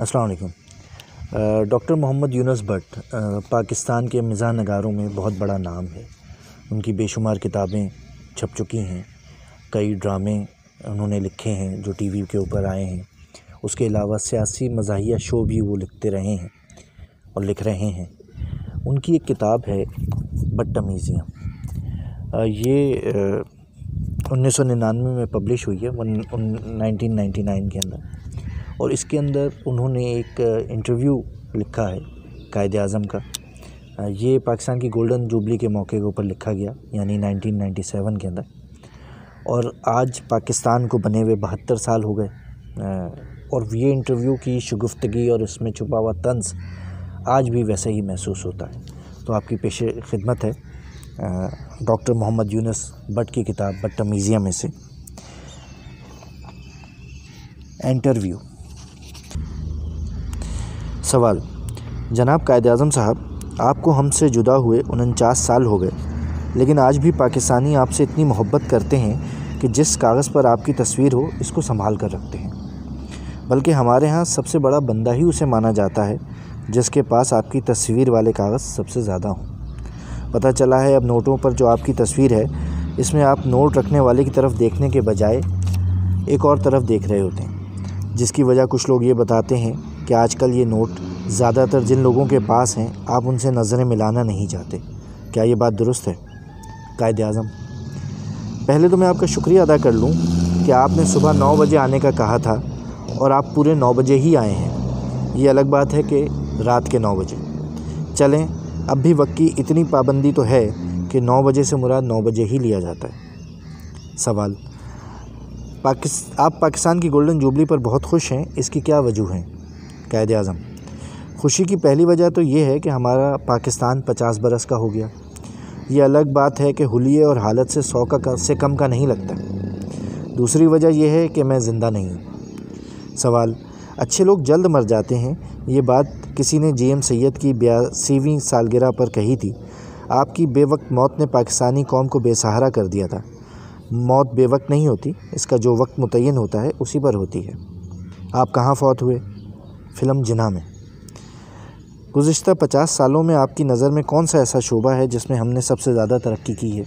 असलकम डॉक्टर मोहम्मद यूनस भट्ट पाकिस्तान के मिज़ा नगारों में बहुत बड़ा नाम है उनकी बेशुमार किताबें छप चुकी हैं कई ड्रामे उन्होंने लिखे हैं जो टीवी के ऊपर आए हैं उसके अलावा सियासी मजाहिया शो भी वो लिखते रहे हैं और लिख रहे हैं उनकी एक किताब है बदतमीज़ियाँ ये उन्नीस सौ निन्यानवे में पब्लिश हुई है वन नाइनटीन नाइन्टी नाइन के अंदर और इसके अंदर उन्होंने एक इंटरव्यू लिखा है कायद अज़म का ये पाकिस्तान की गोल्डन जुबली के मौके के ऊपर लिखा गया यानी 1997 के अंदर और आज पाकिस्तान को बने हुए बहत्तर साल हो गए और ये इंटरव्यू की शगुफ्तगी और इसमें छुपा हुआ तंज आज भी वैसे ही महसूस होता है तो आपकी पेश खिदमत है डॉक्टर मोहम्मद यूनस बट की किताब बट्ट तमीज़िया में से इंटरव्यू सवाल जनाब कायद अज़म साहब आपको हमसे जुदा हुए उनचास साल हो गए लेकिन आज भी पाकिस्तानी आपसे इतनी मोहब्बत करते हैं कि जिस कागज़ पर आपकी तस्वीर हो इसको संभाल कर रखते हैं बल्कि हमारे यहाँ सबसे बड़ा बंदा ही उसे माना जाता है जिसके पास आपकी तस्वीर वाले कागज़ सबसे ज़्यादा हों पता चला है अब नोटों पर जो आपकी तस्वीर है इसमें आप नोट रखने वाले की तरफ देखने के बजाय एक और तरफ देख रहे होते हैं जिसकी वजह कुछ लोग ये बताते हैं कि आजकल ये नोट ज़्यादातर जिन लोगों के पास हैं आप उनसे नज़रें मिलाना नहीं चाहते क्या ये बात दुरुस्त है कायद अज़म पहले तो मैं आपका शुक्रिया अदा कर लूँ कि आपने सुबह नौ बजे आने का कहा था और आप पूरे नौ बजे ही आए हैं ये अलग बात है कि रात के नौ बजे चलें अब भी वक्त की इतनी पाबंदी तो है कि नौ बजे से मुराद नौ बजे ही लिया जाता है सवाल पाकिस् आप पाकिस्तान की गोल्डन जुबली पर बहुत खुश हैं इसकी क्या वजूह हैं कैद अज़म खुशी की पहली वजह तो ये है कि हमारा पाकिस्तान पचास बरस का हो गया ये अलग बात है कि हुलिए और हालत से सौ का से कम का नहीं लगता दूसरी वजह यह है कि मैं ज़िंदा नहीं हूँ सवाल अच्छे लोग जल्द मर जाते हैं ये बात किसी ने जी एम सैद की बयासीवीं सालगिरह पर कही थी आपकी बेवक्त मौत ने पाकिस्तानी कौम को बेसहारा कर दिया था मौत बेवक्त नहीं होती इसका जो वक्त मुतिन होता है उसी पर होती है आप कहाँ फौत हुए फ़िल्म जिना में गुज्त पचास सालों में आपकी नज़र में कौन सा ऐसा शोबा है जिसमें हमने सबसे ज़्यादा तरक्की की है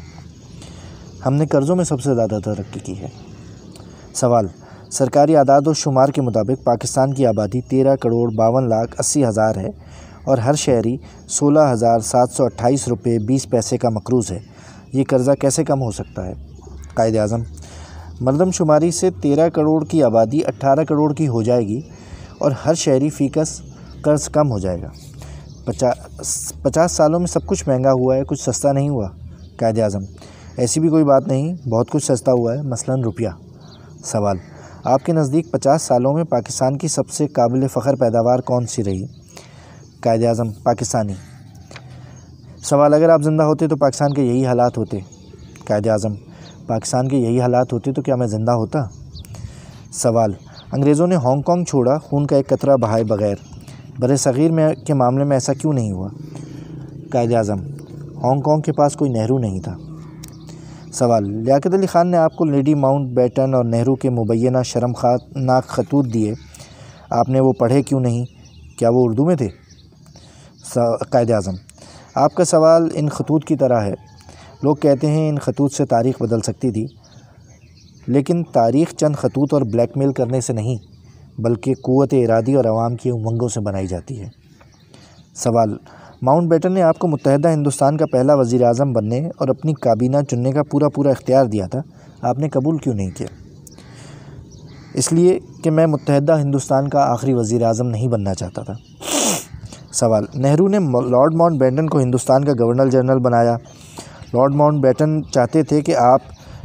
हमने कर्ज़ों में सबसे ज़्यादा तरक्की की है सवाल सरकारी आदाद और शुमार के मुताबिक पाकिस्तान की आबादी तेरह करोड़ बावन लाख अस्सी हज़ार है और हर शहरी सोलह हज़ार सात सौ अट्ठाईस रुपये बीस पैसे का मकरूज़ है ये कर्ज़ा कैसे कम हो सकता है कायद अजम मरदमशुमारी से तेरह करोड़ की आबादी अट्ठारह करोड़ की हो जाएगी और हर शहरी फीकस कर्ज कम हो जाएगा पचास पचास सालों में सब कुछ महंगा हुआ है कुछ सस्ता नहीं हुआ कायद अजम ऐसी भी कोई बात नहीं बहुत कुछ सस्ता हुआ है मसलन रुपया सवाल आपके नज़दीक पचास सालों में पाकिस्तान की सबसे काबिल फ़खर पैदावार कौन सी रही कायद अजम पाकिस्तानी सवाल अगर आप ज़िंदा होते तो पाकिस्तान के यही हालात होते कायद अजम पाकिस्तान के यही हालात होते तो क्या मैं ज़िंदा होता सवाल अंग्रेज़ों ने हांगकॉन्ग छोड़ा खून का एक कतरा बहाए बगैर बर सग़ीर में के मामले में ऐसा क्यों नहीं हुआ कायद अजम हांगकॉन्ग के पास कोई नेहरू नहीं था सवाल लियाकत अली ख़ान ने आपको लेडी माउंट बैटन और नेहरू के मुबैना शर्म खा नाक खतूत दिए आपने वो पढ़े क्यों नहीं क्या वो उर्दू में थे कायद अजम आपका सवाल इन खतूत की तरह है लोग कहते हैं इन खतूत से तारीख बदल सकती थी लेकिन तारीख चंद खतूत और ब्लैक मेल करने से नहीं बल्कि क़वत इरादी और आवाम की उमंगों से बनाई जाती है सवाल माउंट बेटन ने आपको मुतहदा हिंदुस्तान का पहला वज़ी अजम बनने और अपनी काबीना चुनने का पूरा पूरा इख्तियार दिया था आपने कबूल क्यों नहीं किया इसलिए कि मैं मुतहदा हिंदुस्तान का आखिरी वज़ी अजम नहीं बनना चाहता था सवाल नेहरू ने लॉर्ड माउंट बेटन को हिंदुस्तान का गवर्नर जनरल बनाया लॉर्ड माउंट बेटन चाहते थे कि आप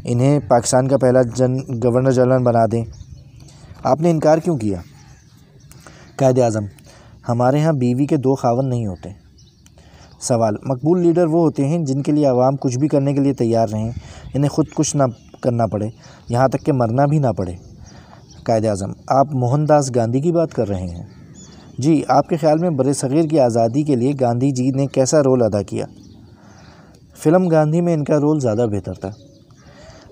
इन्हें पाकिस्तान का पहला जन गवर्नर जनरल बना दें आपने इनकार क्यों किया कायद अज़म हमारे यहाँ बीवी के दो खावन नहीं होते सवाल मकबूल लीडर वो होते हैं जिनके लिए आवाम कुछ भी करने के लिए तैयार रहें इन्हें ख़ुद कुछ ना करना पड़े यहाँ तक कि मरना भी ना पड़े कायद अज़म आप मोहनदास गांधी की बात कर रहे हैं जी आपके ख्याल में बर सग़ीर की आज़ादी के लिए गांधी जी ने कैसा रोल अदा किया फ़िल्म गांधी में इनका रोल ज़्यादा बेहतर था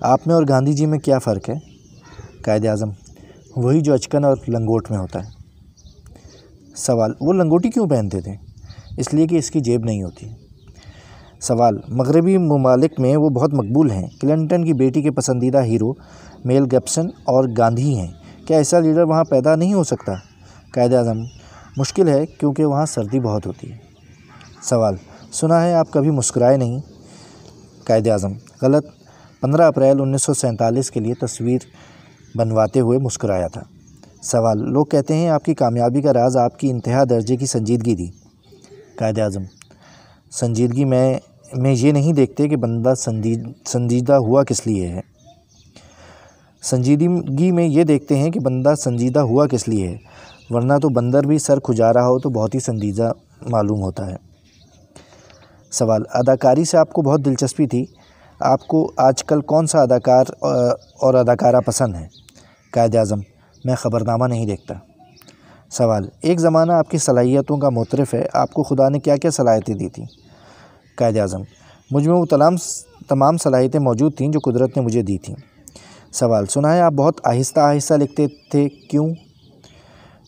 आप में और गांधी जी में क्या फ़र्क है कायद अज़म वही जो अचकन और लंगोट में होता है सवाल वो लंगोटी क्यों पहनते थे इसलिए कि इसकी जेब नहीं होती सवाल मगरबी ममालिक में वो बहुत मकबूल हैं क्लिंटन की बेटी के पसंदीदा हीरो मेल गैप्सन और गांधी हैं क्या ऐसा लीडर वहाँ पैदा नहीं हो सकता कायद अज़म मुश्किल है क्योंकि वहाँ सर्दी बहुत होती है सवाल सुना है आप कभी मुस्कुराए नहीं कायद अज़म गलत 15 अप्रैल उन्नीस के लिए तस्वीर बनवाते हुए मुस्कराया था सवाल लोग कहते हैं आपकी कामयाबी का राज आपकी इंतहा दर्जे की संजीदगी थी कायद अजम संजीदगी में मैं ये नहीं देखते कि बंदा संदी संजीदा हुआ किस लिए है संजीदगी में ये देखते हैं कि बंदा संजीदा हुआ किस लिए है वरना तो बंदर भी सर खुजा रहा हो तो बहुत ही संजीदा मालूम होता है सवाल अदाकारी से आपको बहुत दिलचस्पी थी आपको आजकल कौन सा अदाकार और अदाकारा पसंद है कायद अज़म मैं ख़बरनामा नहीं देखता सवाल एक ज़माना आपकी सलाहियतों का मोतरफ है आपको खुदा ने क्या क्या सलाहियतें दी थी कायद अज़म मुझ में वो तमाम तमाम सलाहियतें मौजूद थीं जो कुदरत ने मुझे दी थी सवाल सुना है आप बहुत आहिस्ता आहिस्ता लिखते थे क्यों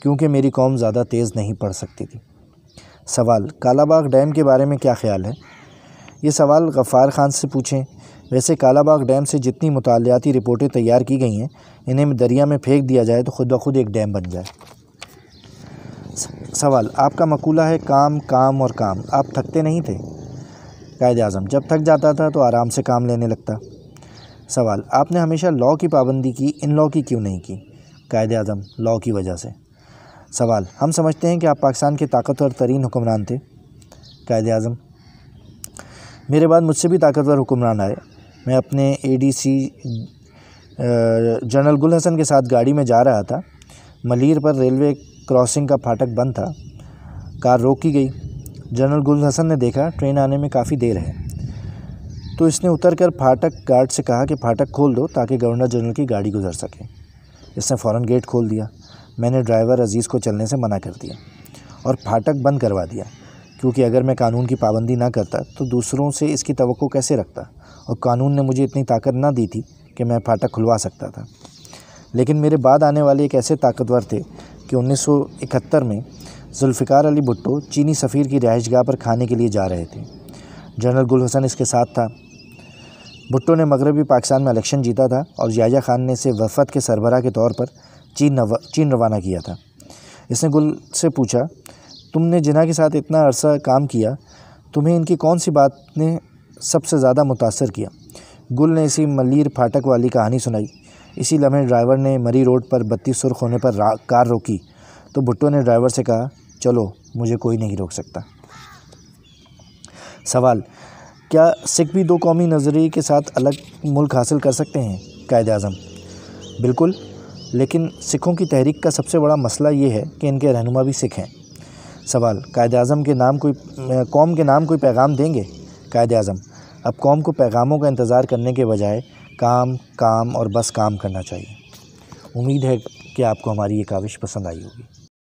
क्योंकि मेरी कौम ज़्यादा तेज़ नहीं पढ़ सकती थी सवाल कालाबाग डैम के बारे में क्या ख्याल है ये सवाल गफ़ार खान से पूछें वैसे कालाबाग डैम से जितनी मुतालियाती रिपोर्टें तैयार की गई हैं इन्हें दरिया में फेंक दिया जाए तो खुद ब खुद एक डैम बन जाए सवाल आपका मकूला है काम काम और काम आप थकते नहीं थे कायद अजम जब थक जाता था तो आराम से काम लेने लगता सवाल आपने हमेशा लॉ की पाबंदी की इन लॉ की क्यों नहीं की कायद अजम लॉ की वजह से सवाल हम समझते हैं कि आप पाकिस्तान के ताकतवर तरीन हुक्मरान थे कायद अजम मेरे बाद मुझसे भी ताकतवर हुक्मरान आए मैं अपने एडीसी जनरल गुल हसन के साथ गाड़ी में जा रहा था मलिर पर रेलवे क्रॉसिंग का फाटक बंद था कार रोकी गई जनरल गुल हसन ने देखा ट्रेन आने में काफ़ी देर है तो इसने उतरकर फाटक गार्ड से कहा कि फाटक खोल दो ताकि गवर्नर जनरल की गाड़ी गुजर सके इसने फ़ौर गेट खोल दिया मैंने ड्राइवर अजीज़ को चलने से मना कर दिया और फाटक बंद करवा दिया क्योंकि अगर मैं कानून की पाबंदी ना करता तो दूसरों से इसकी तो कैसे रखता और कानून ने मुझे इतनी ताकत ना दी थी कि मैं फाटक खुलवा सकता था लेकिन मेरे बाद आने वाले एक ऐसे ताकतवर थे कि 1971 में जुल्फ़िकार अली भुट्टो चीनी सफ़ीर की रहाइश गाह पर खाने के लिए जा रहे थे जनरल गुल हसन इसके साथ था भुट्टो ने मगरबी पाकिस्तान में इलेक्शन जीता था और याजा खान ने इसे वफद के सरबराह के तौर पर चीन चीन रवाना किया था इसने गुल से पूछा तुमने जिना के साथ इतना अरसा काम किया तुम्हें इनकी कौन सी बात ने सबसे ज़्यादा मुतासर किया गुल ने इसी मलिर फाटक वाली कहानी सुनाई इसी लम्हे ड्राइवर ने मरी रोड पर बत्ती सुर्ख होने पर कार रोकी तो भुट्टो ने ड्राइवर से कहा चलो मुझे कोई नहीं रोक सकता सवाल क्या सिख भी दो कौमी नज़रिए के साथ अलग मुल्क हासिल कर सकते हैं कायद अजम बिल्कुल लेकिन सिखों की तहरीक का सबसे बड़ा मसला ये है कि इनके रहनुमा भी सिख हैं सवाल कायद अज़म के नाम कोई कौम के नाम कोई पैगाम देंगे कायद अज़म अब कौम को पैगामों का इंतज़ार करने के बजाय काम काम और बस काम करना चाहिए उम्मीद है कि आपको हमारी ये काविश पसंद आई होगी